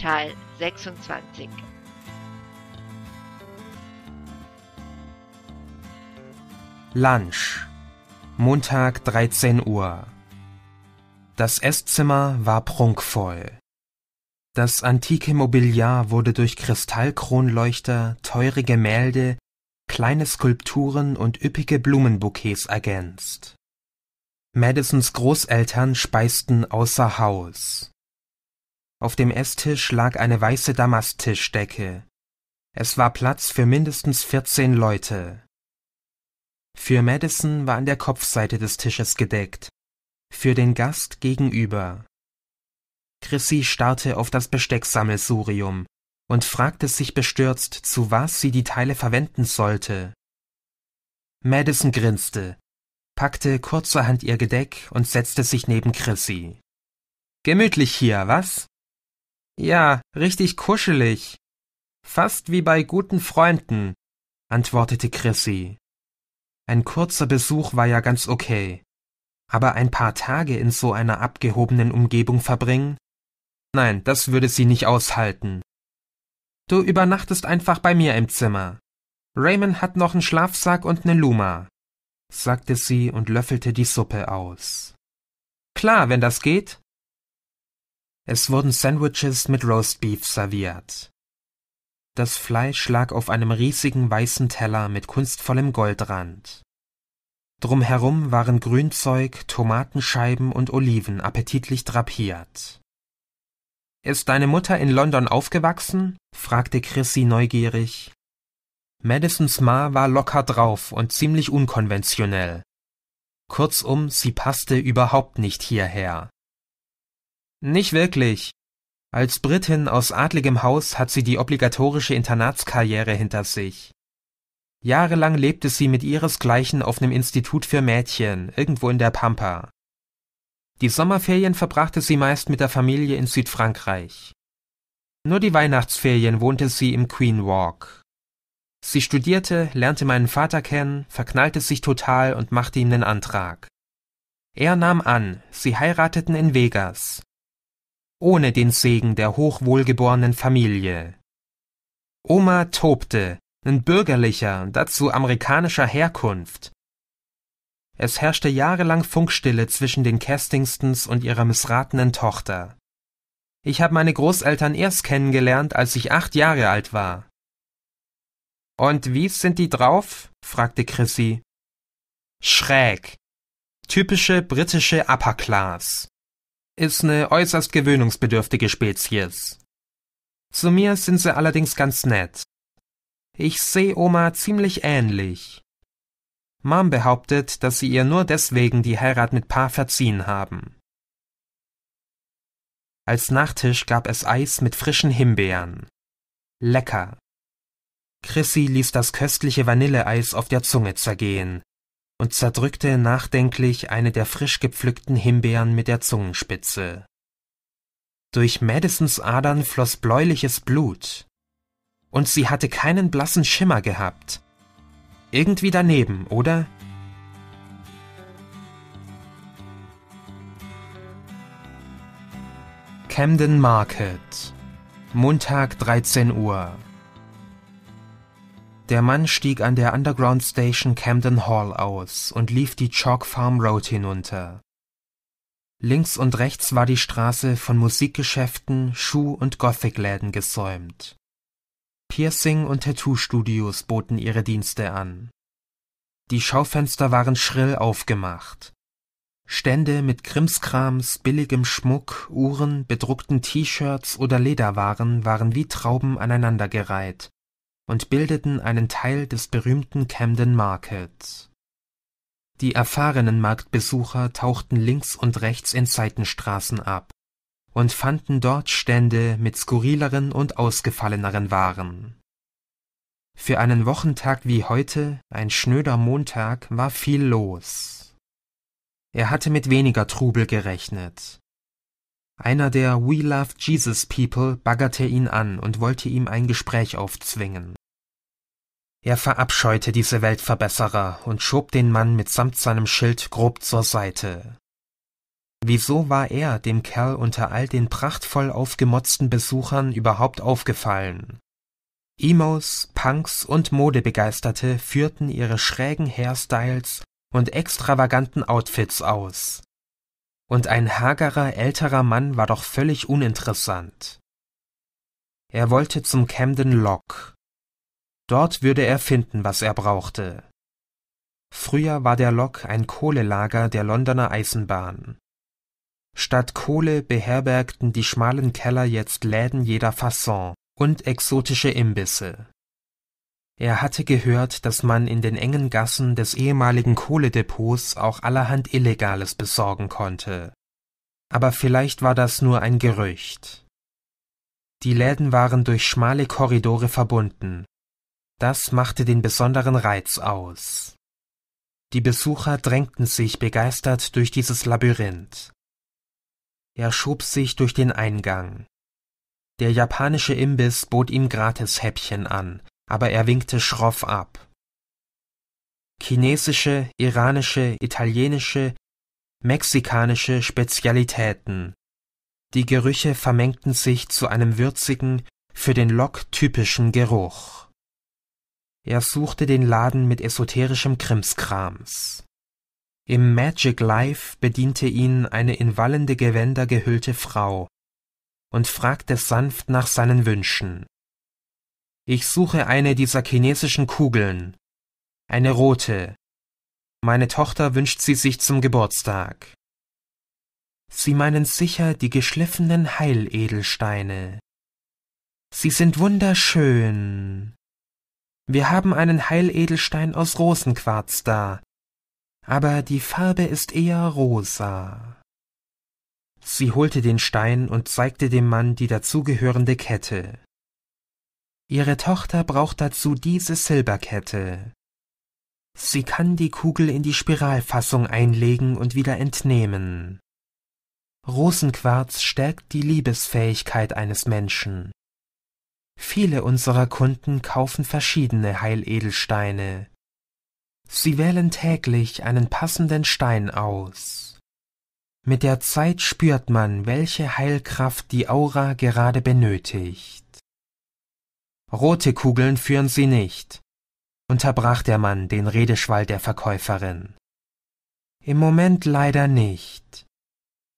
Teil 26. Lunch. Montag 13 Uhr. Das Esszimmer war prunkvoll. Das antike Mobiliar wurde durch Kristallkronleuchter, teure Gemälde, kleine Skulpturen und üppige Blumenbouquets ergänzt. Madisons Großeltern speisten außer Haus. Auf dem Esstisch lag eine weiße Damasttischdecke. Es war Platz für mindestens 14 Leute. Für Madison war an der Kopfseite des Tisches gedeckt, für den Gast gegenüber. Chrissy starrte auf das Bestecksammelsurium und fragte sich bestürzt, zu was sie die Teile verwenden sollte. Madison grinste, packte kurzerhand ihr Gedeck und setzte sich neben Chrissy. Gemütlich hier, was? Ja, richtig kuschelig. Fast wie bei guten Freunden, antwortete Chrissy. Ein kurzer Besuch war ja ganz okay. Aber ein paar Tage in so einer abgehobenen Umgebung verbringen? Nein, das würde sie nicht aushalten. Du übernachtest einfach bei mir im Zimmer. Raymond hat noch einen Schlafsack und eine Luma, sagte sie und löffelte die Suppe aus. Klar, wenn das geht. Es wurden Sandwiches mit Roastbeef serviert. Das Fleisch lag auf einem riesigen weißen Teller mit kunstvollem Goldrand. Drumherum waren Grünzeug, Tomatenscheiben und Oliven appetitlich drapiert. Ist deine Mutter in London aufgewachsen? fragte Chrissy neugierig. Madisons Ma war locker drauf und ziemlich unkonventionell. Kurzum, sie passte überhaupt nicht hierher. Nicht wirklich. Als Britin aus adligem Haus hat sie die obligatorische Internatskarriere hinter sich. Jahrelang lebte sie mit ihresgleichen auf einem Institut für Mädchen, irgendwo in der Pampa. Die Sommerferien verbrachte sie meist mit der Familie in Südfrankreich. Nur die Weihnachtsferien wohnte sie im Queen Walk. Sie studierte, lernte meinen Vater kennen, verknallte sich total und machte ihm nen Antrag. Er nahm an, sie heirateten in Vegas, ohne den Segen der hochwohlgeborenen Familie. Oma tobte, ein bürgerlicher, dazu amerikanischer Herkunft. Es herrschte jahrelang Funkstille zwischen den Castingstons und ihrer missratenen Tochter. Ich habe meine Großeltern erst kennengelernt, als ich acht Jahre alt war. Und wie sind die drauf? fragte Chrissy. Schräg. Typische britische Upper Class ist eine äußerst gewöhnungsbedürftige Spezies. Zu mir sind sie allerdings ganz nett. Ich sehe Oma ziemlich ähnlich. Mom behauptet, dass sie ihr nur deswegen die Heirat mit Pa verziehen haben. Als Nachtisch gab es Eis mit frischen Himbeeren. Lecker. Chrissy ließ das köstliche Vanilleeis auf der Zunge zergehen und zerdrückte nachdenklich eine der frisch gepflückten Himbeeren mit der Zungenspitze. Durch Madisons Adern floss bläuliches Blut. Und sie hatte keinen blassen Schimmer gehabt. Irgendwie daneben, oder? Camden Market. Montag 13 Uhr. Der Mann stieg an der Underground Station Camden Hall aus und lief die Chalk Farm Road hinunter. Links und rechts war die Straße von Musikgeschäften, Schuh- und Gothicläden gesäumt. Piercing- und Tattoo-Studios boten ihre Dienste an. Die Schaufenster waren schrill aufgemacht. Stände mit Krimskrams, billigem Schmuck, Uhren, bedruckten T-Shirts oder Lederwaren waren wie Trauben aneinandergereiht und bildeten einen Teil des berühmten Camden Market. Die erfahrenen Marktbesucher tauchten links und rechts in Seitenstraßen ab und fanden dort Stände mit skurrileren und ausgefalleneren Waren. Für einen Wochentag wie heute, ein schnöder Montag, war viel los. Er hatte mit weniger Trubel gerechnet. Einer der We Love Jesus People baggerte ihn an und wollte ihm ein Gespräch aufzwingen er verabscheute diese Weltverbesserer und schob den Mann mitsamt seinem Schild grob zur Seite. Wieso war er dem Kerl unter all den prachtvoll aufgemotzten Besuchern überhaupt aufgefallen? Emos, Punks und Modebegeisterte führten ihre schrägen Hairstyles und extravaganten Outfits aus. Und ein hagerer älterer Mann war doch völlig uninteressant. Er wollte zum Camden Lock, Dort würde er finden, was er brauchte. Früher war der Lok ein Kohlelager der Londoner Eisenbahn. Statt Kohle beherbergten die schmalen Keller jetzt Läden jeder Fasson und exotische Imbisse. Er hatte gehört, dass man in den engen Gassen des ehemaligen Kohledepots auch allerhand Illegales besorgen konnte. Aber vielleicht war das nur ein Gerücht. Die Läden waren durch schmale Korridore verbunden, das machte den besonderen Reiz aus. Die Besucher drängten sich begeistert durch dieses Labyrinth. Er schob sich durch den Eingang. Der japanische Imbiss bot ihm Gratishäppchen an, aber er winkte schroff ab. Chinesische, iranische, italienische, mexikanische Spezialitäten. Die Gerüche vermengten sich zu einem würzigen, für den Lok typischen Geruch. Er suchte den Laden mit esoterischem Krimskrams. Im Magic Life bediente ihn eine in wallende Gewänder gehüllte Frau und fragte sanft nach seinen Wünschen. Ich suche eine dieser chinesischen Kugeln, eine rote. Meine Tochter wünscht sie sich zum Geburtstag. Sie meinen sicher die geschliffenen Heiledelsteine. Sie sind wunderschön. Wir haben einen Heiledelstein aus Rosenquarz da, aber die Farbe ist eher rosa. Sie holte den Stein und zeigte dem Mann die dazugehörende Kette. Ihre Tochter braucht dazu diese Silberkette. Sie kann die Kugel in die Spiralfassung einlegen und wieder entnehmen. Rosenquarz stärkt die Liebesfähigkeit eines Menschen. Viele unserer Kunden kaufen verschiedene Heiledelsteine. Sie wählen täglich einen passenden Stein aus. Mit der Zeit spürt man, welche Heilkraft die Aura gerade benötigt. Rote Kugeln führen sie nicht, unterbrach der Mann den Redeschwall der Verkäuferin. Im Moment leider nicht.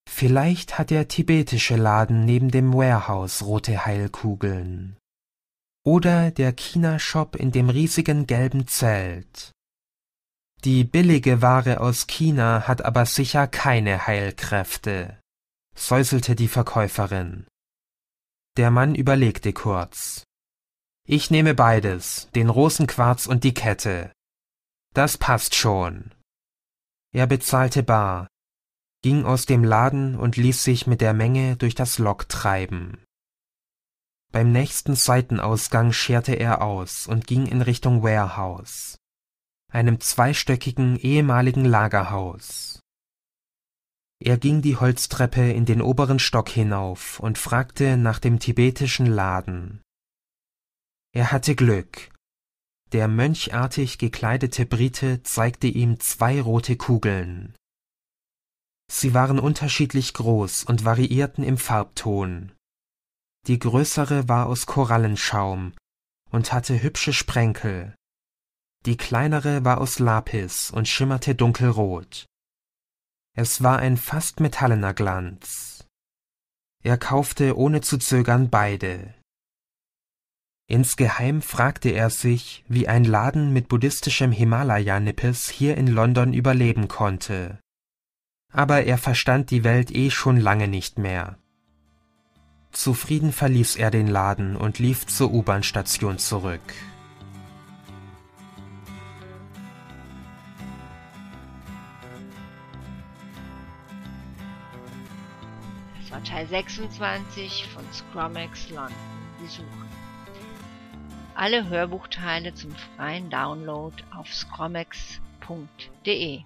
Vielleicht hat der tibetische Laden neben dem Warehouse rote Heilkugeln oder der China-Shop in dem riesigen gelben Zelt. Die billige Ware aus China hat aber sicher keine Heilkräfte, säuselte die Verkäuferin. Der Mann überlegte kurz. Ich nehme beides, den Rosenquarz und die Kette. Das passt schon. Er bezahlte bar, ging aus dem Laden und ließ sich mit der Menge durch das Lok treiben. Beim nächsten Seitenausgang scherte er aus und ging in Richtung Warehouse, einem zweistöckigen ehemaligen Lagerhaus. Er ging die Holztreppe in den oberen Stock hinauf und fragte nach dem tibetischen Laden. Er hatte Glück. Der mönchartig gekleidete Brite zeigte ihm zwei rote Kugeln. Sie waren unterschiedlich groß und variierten im Farbton die größere war aus Korallenschaum und hatte hübsche Sprenkel. Die kleinere war aus Lapis und schimmerte dunkelrot. Es war ein fast metallener Glanz. Er kaufte ohne zu zögern beide. Insgeheim fragte er sich, wie ein Laden mit buddhistischem Himalaya-Nippes hier in London überleben konnte. Aber er verstand die Welt eh schon lange nicht mehr. Zufrieden verließ er den Laden und lief zur U-Bahn-Station zurück. Das war Teil 26 von Scromax London. Besuchen. Alle Hörbuchteile zum freien Download auf scromax.de.